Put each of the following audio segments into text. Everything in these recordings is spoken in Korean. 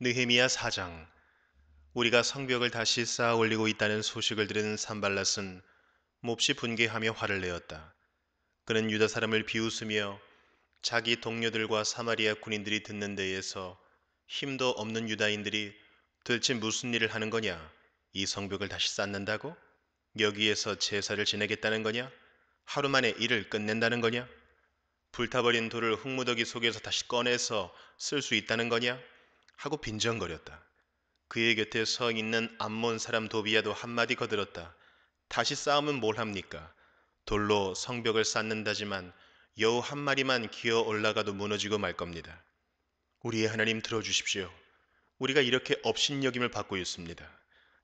느헤미야 4장 우리가 성벽을 다시 쌓아 올리고 있다는 소식을 들은 산발랏은 몹시 분개하며 화를 내었다. 그는 유다 사람을 비웃으며 자기 동료들과 사마리아 군인들이 듣는 데에서 힘도 없는 유다인들이 도대체 무슨 일을 하는 거냐? 이 성벽을 다시 쌓는다고? 여기에서 제사를 지내겠다는 거냐? 하루 만에 일을 끝낸다는 거냐? 불타버린 돌을 흙무더기 속에서 다시 꺼내서 쓸 수 있다는 거냐? 하고 빈정거렸다. 그의 곁에 서 있는 암몬 사람 도비야도 한마디 거들었다. 다시 싸움은 뭘 합니까? 돌로 성벽을 쌓는다지만 여우 한 마리만 기어 올라가도 무너지고 말 겁니다. 우리의 하나님 들어주십시오. 우리가 이렇게 업신여김을 받고 있습니다.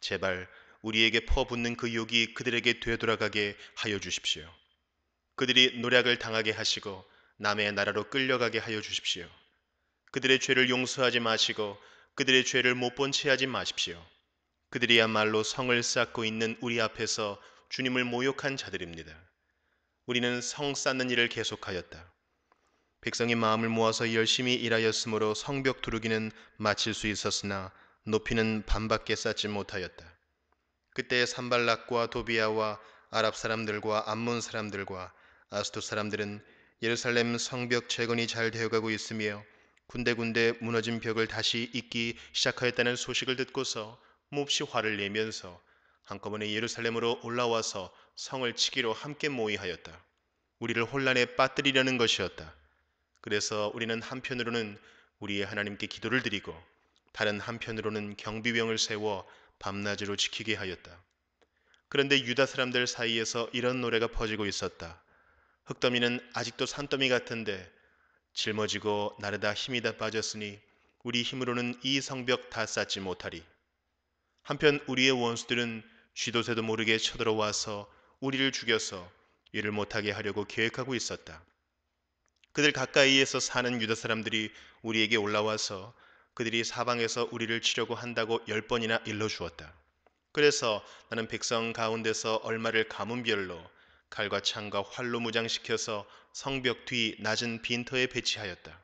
제발 우리에게 퍼붓는 그 욕이 그들에게 되돌아가게 하여 주십시오. 그들이 노략을 당하게 하시고 남의 나라로 끌려가게 하여 주십시오. 그들의 죄를 용서하지 마시고 그들의 죄를 못 본 채 하지 마십시오. 그들이야말로 성을 쌓고 있는 우리 앞에서 주님을 모욕한 자들입니다. 우리는 성 쌓는 일을 계속하였다. 백성의 마음을 모아서 열심히 일하였으므로 성벽 두르기는 마칠 수 있었으나 높이는 반밖에 쌓지 못하였다. 그때 산발락과 도비아와 아랍 사람들과 암몬 사람들과 아스토 사람들은 예루살렘 성벽 재건이 잘 되어가고 있으며 군데군데 무너진 벽을 다시 잇기 시작하였다는 소식을 듣고서 몹시 화를 내면서 한꺼번에 예루살렘으로 올라와서 성을 치기로 함께 모의하였다. 우리를 혼란에 빠뜨리려는 것이었다. 그래서 우리는 한편으로는 우리의 하나님께 기도를 드리고 다른 한편으로는 경비병을 세워 밤낮으로 지키게 하였다. 그런데 유다 사람들 사이에서 이런 노래가 퍼지고 있었다. 흙더미는 아직도 산더미 같은데 짊어지고 나르다 힘이 다 빠졌으니 우리 힘으로는 이 성벽 다 쌓지 못하리. 한편 우리의 원수들은 쥐도새도 모르게 쳐들어와서 우리를 죽여서 일을 못하게 하려고 계획하고 있었다. 그들 가까이에서 사는 유다 사람들이 우리에게 올라와서 그들이 사방에서 우리를 치려고 한다고 열 번이나 일러 주었다. 그래서 나는 백성 가운데서 얼마를 가문별로 칼과 창과 활로 무장시켜서 성벽 뒤 낮은 빈터에 배치하였다.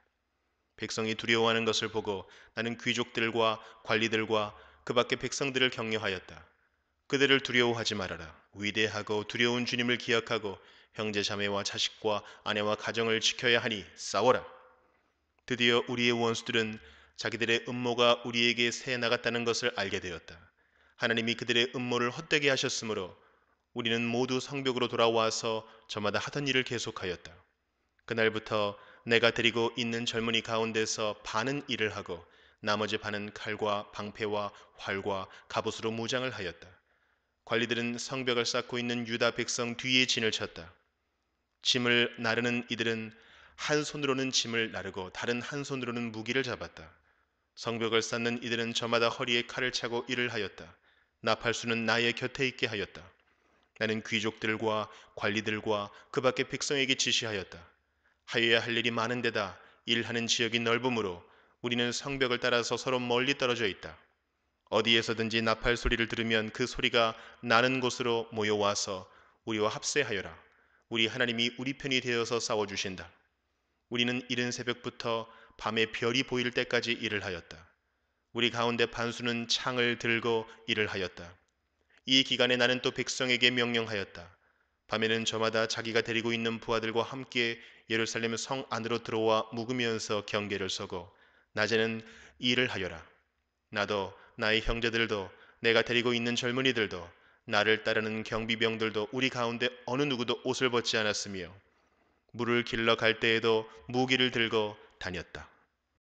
백성이 두려워하는 것을 보고 나는 귀족들과 관리들과 그 밖의 백성들을 격려하였다. 그들을 두려워하지 말아라. 위대하고 두려운 주님을 기억하고 형제 자매와 자식과 아내와 가정을 지켜야 하니 싸워라. 드디어 우리의 원수들은 자기들의 음모가 우리에게 새 나갔다는 것을 알게 되었다. 하나님이 그들의 음모를 헛되게 하셨으므로 우리는 모두 성벽으로 돌아와서 저마다 하던 일을 계속하였다. 그날부터 내가 데리고 있는 젊은이 가운데서 반은 일을 하고 나머지 반은 칼과 방패와 활과 갑옷으로 무장을 하였다. 관리들은 성벽을 쌓고 있는 유다 백성 뒤에 진을 쳤다. 짐을 나르는 이들은 한 손으로는 짐을 나르고 다른 한 손으로는 무기를 잡았다. 성벽을 쌓는 이들은 저마다 허리에 칼을 차고 일을 하였다. 나팔수는 나의 곁에 있게 하였다. 나는 귀족들과 관리들과 그 밖의 백성에게 지시하였다. 하여야 할 일이 많은 데다 일하는 지역이 넓으므로 우리는 성벽을 따라서 서로 멀리 떨어져 있다. 어디에서든지 나팔 소리를 들으면 그 소리가 나는 곳으로 모여와서 우리와 합세하여라. 우리 하나님이 우리 편이 되어서 싸워주신다. 우리는 이른 새벽부터 밤에 별이 보일 때까지 일을 하였다. 우리 가운데 반수는 창을 들고 일을 하였다. 이 기간에 나는 또 백성에게 명령하였다. 밤에는 저마다 자기가 데리고 있는 부하들과 함께 예루살렘 성 안으로 들어와 묵으면서 경계를 서고 낮에는 일을 하여라. 나도 나의 형제들도 내가 데리고 있는 젊은이들도 나를 따르는 경비병들도 우리 가운데 어느 누구도 옷을 벗지 않았으며 물을 길러 갈 때에도 무기를 들고 다녔다.